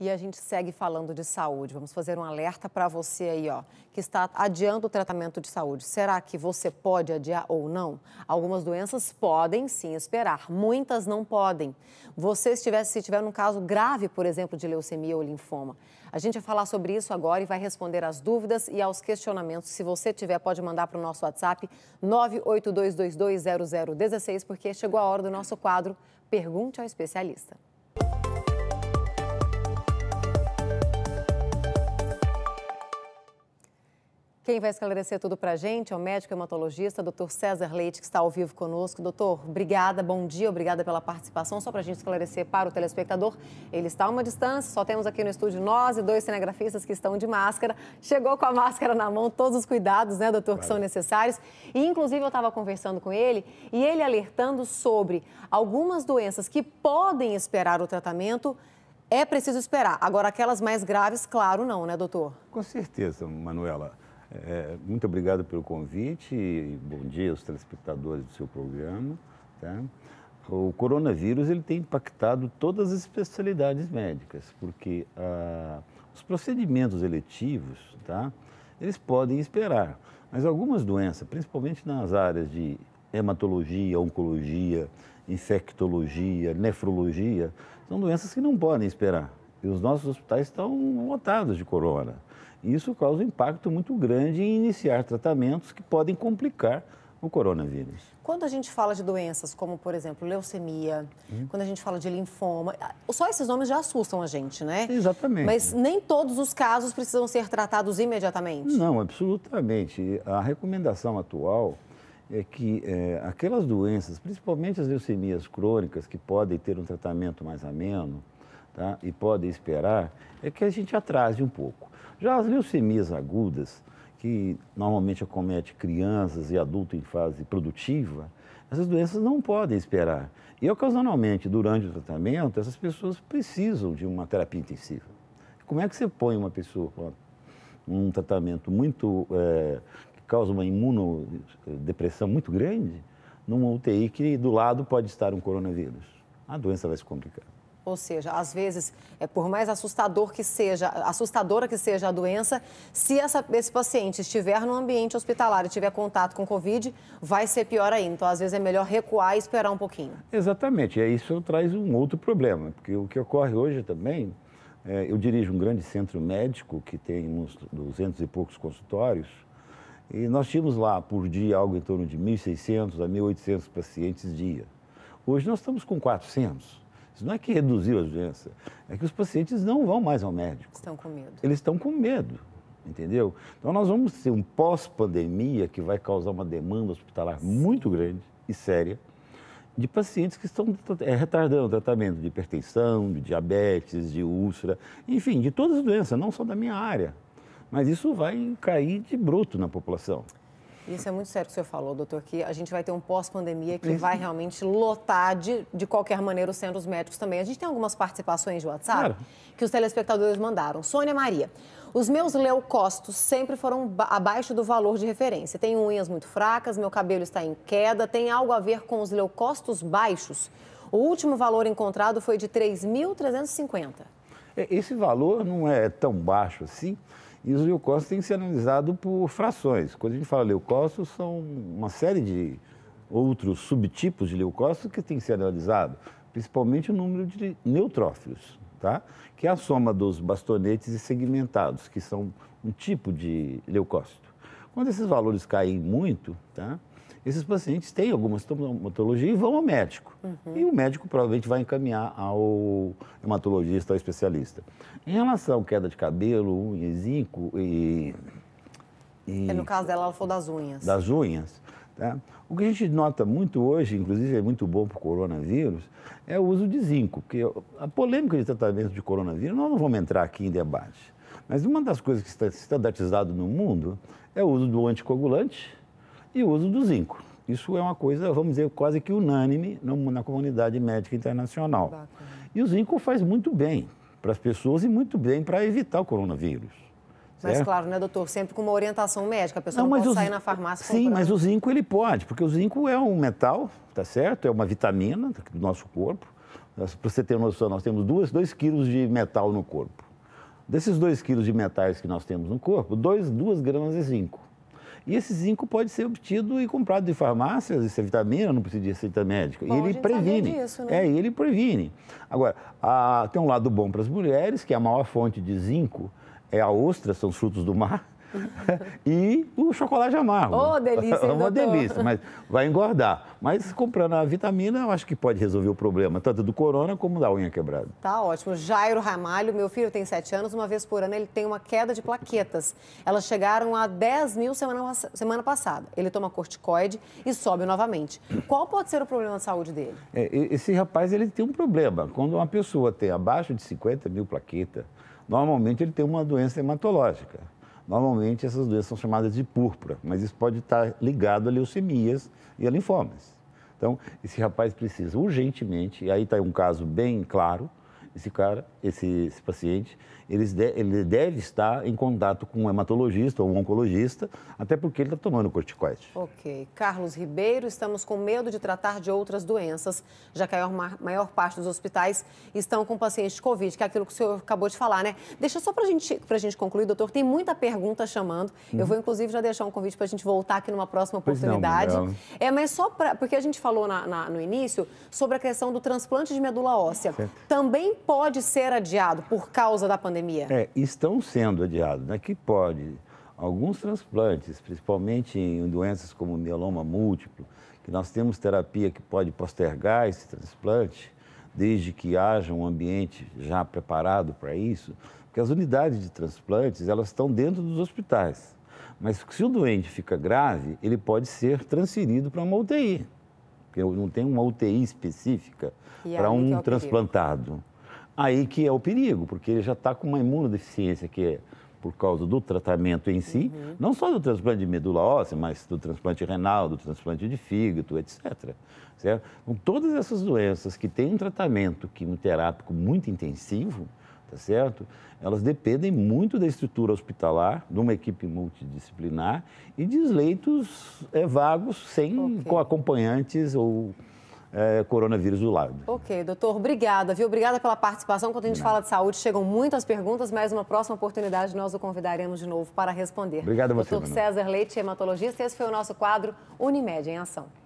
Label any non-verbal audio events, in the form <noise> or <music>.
E a gente segue falando de saúde. Vamos fazer um alerta para você aí, ó, que está adiando o tratamento de saúde. Será que você pode adiar ou não? Algumas doenças podem sim esperar, muitas não podem. Você estivesse se tiver um caso grave, por exemplo, de leucemia ou linfoma. A gente vai falar sobre isso agora e vai responder às dúvidas e aos questionamentos. Se você tiver, pode mandar para o nosso WhatsApp 982220016, porque chegou a hora do nosso quadro Pergunte ao Especialista. Quem vai esclarecer tudo para a gente é o médico hematologista, doutor César Leite, que está ao vivo conosco. Doutor, obrigada, bom dia, obrigada pela participação. Só para a gente esclarecer para o telespectador, ele está a uma distância, só temos aqui no estúdio nós e dois cinegrafistas que estão de máscara. Chegou com a máscara na mão, todos os cuidados, né, doutor, que são necessários. E, inclusive, eu estava conversando com ele e ele alertando sobre algumas doenças que podem esperar o tratamento, é preciso esperar. Agora, aquelas mais graves, claro, não, né, doutor? Com certeza, Manuela. É, muito obrigado pelo convite e bom dia aos telespectadores do seu programa. Tá? O coronavírus ele tem impactado todas as especialidades médicas, porque ah, os procedimentos eletivos, tá, eles podem esperar, mas algumas doenças, principalmente nas áreas de hematologia, oncologia, infectologia, nefrologia, são doenças que não podem esperar. E os nossos hospitais estão lotados de corona. Isso causa um impacto muito grande em iniciar tratamentos que podem complicar o coronavírus. Quando a gente fala de doenças como, por exemplo, leucemia, hum. quando a gente fala de linfoma, ah, só esses nomes já assustam a gente, né? Exatamente. Mas nem todos os casos precisam ser tratados imediatamente. Não, absolutamente. A recomendação atual é que é, aquelas doenças, principalmente as leucemias crônicas, que podem ter um tratamento mais ameno, tá? e podem esperar, é que a gente atrase um pouco. Já as leucemias agudas, que normalmente acomete crianças e adultos em fase produtiva, essas doenças não podem esperar. E ocasionalmente, durante o tratamento, essas pessoas precisam de uma terapia intensiva. Como é que você põe uma pessoa com um tratamento muito é, que causa uma imunodepressão eh, muito grande numa UTI que do lado pode estar um coronavírus? A doença vai se complicar. Ou seja, às vezes, é, por mais assustador que seja, assustadora que seja a doença, se essa, esse paciente estiver no ambiente hospitalar e tiver contato com Covid, vai ser pior ainda. Então, às vezes, é melhor recuar e esperar um pouquinho. Exatamente. E isso traz um outro problema, porque o que ocorre hoje também, é, eu dirijo um grande centro médico que tem uns 200 e poucos consultórios, e nós tínhamos lá por dia algo em torno de 1.600 a 1.800 pacientes dia. Hoje nós estamos com 400. Isso não é que reduziu a doença, é que os pacientes não vão mais ao médico. Estão com medo. Eles estão com medo, entendeu? Então nós vamos ter um pós-pandemia que vai causar uma demanda hospitalar muito grande e séria de pacientes que estão é, retardando o tratamento de hipertensão, de diabetes, de úlcera, enfim, de todas as doenças, não só da minha área. Mas isso vai cair de bruto na população. Isso é muito sério que o senhor falou, doutor, que a gente vai ter um pós-pandemia que uhum. vai realmente lotar de, de qualquer maneira os centros médicos também. A gente tem algumas participações de WhatsApp claro. que os telespectadores mandaram. Sônia Maria, os meus leucócitos sempre foram abaixo do valor de referência. Tenho unhas muito fracas, meu cabelo está em queda. Tem algo a ver com os leucócitos baixos? O último valor encontrado foi de 3.350. É, esse valor não é tão baixo assim. E os leucócitos têm que ser analisados por frações. Quando a gente fala leucócitos, são uma série de outros subtipos de leucócitos que têm que ser analisados, principalmente o número de neutrófilos, tá? que é a soma dos bastonetes e segmentados, que são um tipo de leucócito. Quando esses valores caem muito, tá? Esses pacientes têm alguma sintomatologia e vão ao médico. Uhum. E o médico provavelmente vai encaminhar ao hematologista, ao especialista. Em relação à queda de cabelo, unha zinco e... e é, no caso dela, ela falou das unhas. Das unhas. Tá? O que a gente nota muito hoje, inclusive é muito bom para o coronavírus, é o uso de zinco. Porque a polêmica de tratamento de coronavírus, nós não vamos entrar aqui em debate. Mas uma das coisas que está estandartizado no mundo é o uso do anticoagulante, e o uso do zinco. Isso é uma coisa, vamos dizer, quase que unânime na comunidade médica internacional. Bacana. E o zinco faz muito bem para as pessoas e muito bem para evitar o coronavírus. Mas certo? claro, né, doutor? Sempre com uma orientação médica, a pessoa não, não pode sair na farmácia Sim, comprando. mas o zinco ele pode, porque o zinco é um metal, tá certo? É uma vitamina do nosso corpo. Para você ter noção, nós temos 2 quilos de metal no corpo. Desses 2 quilos de metais que nós temos no corpo, 2 gramas de zinco. E esse zinco pode ser obtido e comprado de farmácias, isso é vitamina, não precisa de receita médica. Bom, e ele previne. Disso, né? É, ele previne. Agora, a, tem um lado bom para as mulheres, que a maior fonte de zinco é a ostra, são os frutos do mar e o chocolate amargo. Oh, delícia, hein, <laughs> Uma doutor? delícia, mas vai engordar. Mas comprando a vitamina, eu acho que pode resolver o problema, tanto do corona como da unha quebrada. Tá ótimo. Jairo Ramalho, meu filho tem 7 anos, uma vez por ano ele tem uma queda de plaquetas. Elas chegaram a 10 mil semana, semana passada. Ele toma corticoide e sobe novamente. Qual pode ser o problema de saúde dele? É, esse rapaz, ele tem um problema. Quando uma pessoa tem abaixo de 50 mil plaquetas, normalmente ele tem uma doença hematológica. Normalmente essas doenças são chamadas de púrpura, mas isso pode estar ligado a leucemias e a linfomas. Então, esse rapaz precisa urgentemente, e aí está um caso bem claro, esse cara, esse, esse paciente, ele, de, ele deve estar em contato com um hematologista ou um oncologista, até porque ele está tomando corticoide. Ok. Carlos Ribeiro, estamos com medo de tratar de outras doenças, já que a maior parte dos hospitais estão com pacientes de Covid, que é aquilo que o senhor acabou de falar, né? Deixa só para gente, a gente concluir, doutor, tem muita pergunta chamando. Uhum. Eu vou, inclusive, já deixar um convite para a gente voltar aqui numa próxima oportunidade. Não, é, mas só pra, porque a gente falou na, na, no início sobre a questão do transplante de medula óssea. Certo. Também pode ser adiado por causa da pandemia? É, estão sendo adiados, né? Que pode. Alguns transplantes, principalmente em doenças como mieloma múltiplo, que nós temos terapia que pode postergar esse transplante, desde que haja um ambiente já preparado para isso, porque as unidades de transplantes, elas estão dentro dos hospitais. Mas se o doente fica grave, ele pode ser transferido para uma UTI porque não tem uma UTI específica é para um é transplantado. Aí que é o perigo, porque ele já está com uma imunodeficiência que é por causa do tratamento em si, uhum. não só do transplante de medula óssea, mas do transplante renal, do transplante de fígado, etc. Certo? Com então, todas essas doenças que têm um tratamento quimioterápico muito intensivo, tá certo? Elas dependem muito da estrutura hospitalar, de uma equipe multidisciplinar e de leitos é, vagos, sem okay. acompanhantes ou é, coronavírus do lado. Ok, doutor, obrigada, viu? Obrigada pela participação. Quando a gente fala de saúde, chegam muitas perguntas, mas uma próxima oportunidade nós o convidaremos de novo para responder. Obrigado a você. Doutor César Leite, hematologista, esse foi o nosso quadro Unimed em Ação.